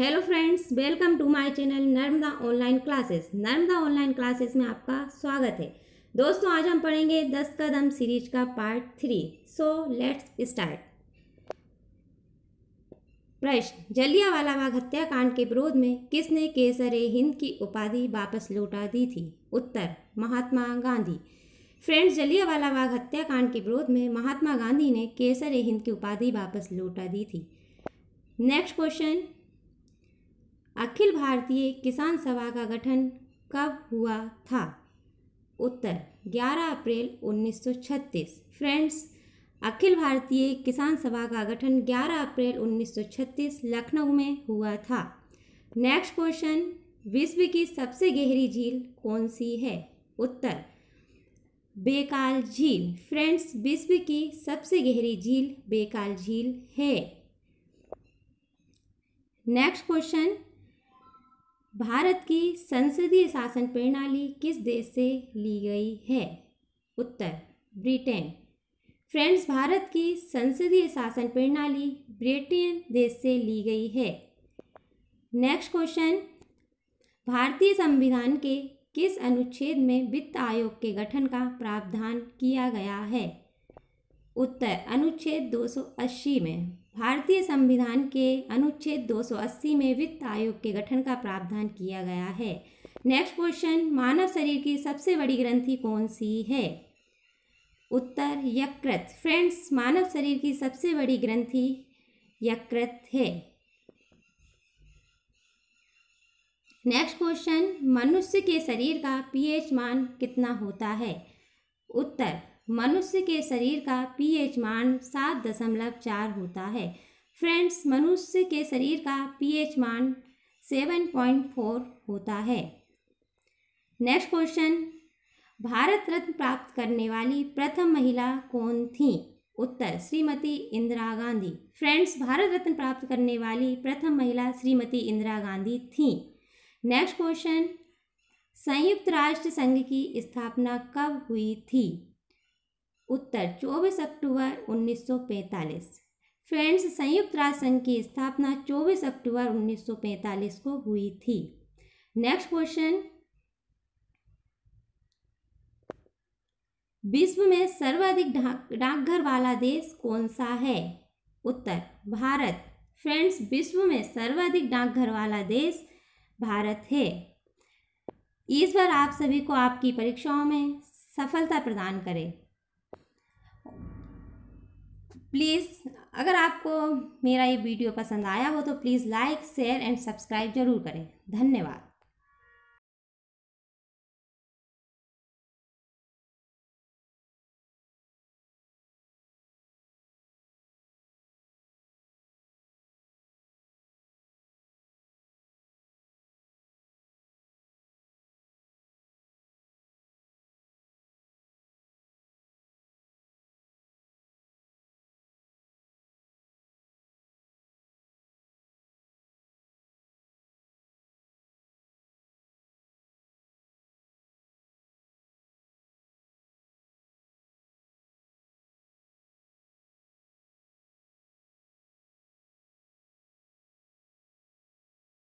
hello friends welcome to my channel Narmada online classes Narmada online classes में आपका स्वागत है दोस्तों आज हम पढ़ेंगे दस कदम सीरीज का part three so let's start प्रश्न जलियावाला बाग हत्याकांड के विरोध में किसने केसर ए हिंद की उपाधि वापस लौटा दी थी उत्तर महात्मा गांधी फ्रेंड्स जलियावाला बाग हत्याकांड के विरोध में महात्मा गांधी ने केसर ए हिंद की उपाधि वापस लौटा दी थी नेक्स्ट क्वेश्चन अखिल भारतीय किसान सभा का गठन कब हुआ था उत्तर 11 अप्रैल 1936 फ्रेंड्स अखिल भारतीय किसान सभा का गठन 11 अप्रैल 1936 लखनऊ में हुआ था नेक्स्ट क्वेश्चन विश्व की सबसे गहरी झील कौन सी है उत्तर बेकाल झील फ्रेंड्स विश्व की सबसे गहरी झील बेकाल झील है नेक्स्ट क्वेश्चन भारत की संसदीय शासन प्रणाली किस देश से ली गई है उत्तर ब्रिटेन फ्रेंड्स भारत की संसदीय शासन प्रणाली ब्रिटेन देश से ली गई है नेक्स्ट क्वेश्चन भारतीय संविधान के किस अनुच्छेद में वित्त आयोग के गठन का प्रावधान किया गया है उत्तर अनुच्छेद 280 में भारतीय संविधान के अनुच्छेद 280 में वित्त आयोग के गठन का प्रावधान किया गया है नेक्स्ट क्वेश्चन मानव शरीर की सबसे बड़ी ग्रंथि कौन सी है उत्तर यकृत फ्रेंड्स मानव शरीर की सबसे बड़ी ग्रंथि यकृत है नेक्स्ट क्वेश्चन मनुष्य के शरीर का पीएच मान कितना होता है उत्तर मनुष्य के शरीर का पीएच मान सात दशमलव चार होता है फ्रेंड्स मनुष्य के शरीर का पीएच मान सेवन पॉइंट फोर होता है नेक्स्ट क्वेश्चन भारत रत्न प्राप्त करने वाली प्रथम महिला कौन थी उत्तर श्रीमती इंदिरा गांधी फ्रेंड्स भारत रत्न प्राप्त करने वाली प्रथम महिला श्रीमती इंदिरा गांधी थी नेक्स्ट क्वेश्चन संयुक्त राष्ट्र संघ की स्थापना कब हुई थी उत्तर 24 अक्टूबर 1945 फ्रेंड्स संयुक्त राष्ट्र संघ की स्थापना 24 अक्टूबर 1945 को हुई थी नेक्स्ट क्वेश्चन विश्व में सर्वाधिक डाकघर वाला देश कौन सा है उत्तर भारत फ्रेंड्स विश्व में सर्वाधिक डाकघर वाला देश भारत है इस बार आप सभी को आपकी परीक्षाओं में सफलता प्रदान करें प्लीज़ अगर आपको मेरा ये वीडियो पसंद आया हो तो please like share and subscribe जरूर करें धन्यवाद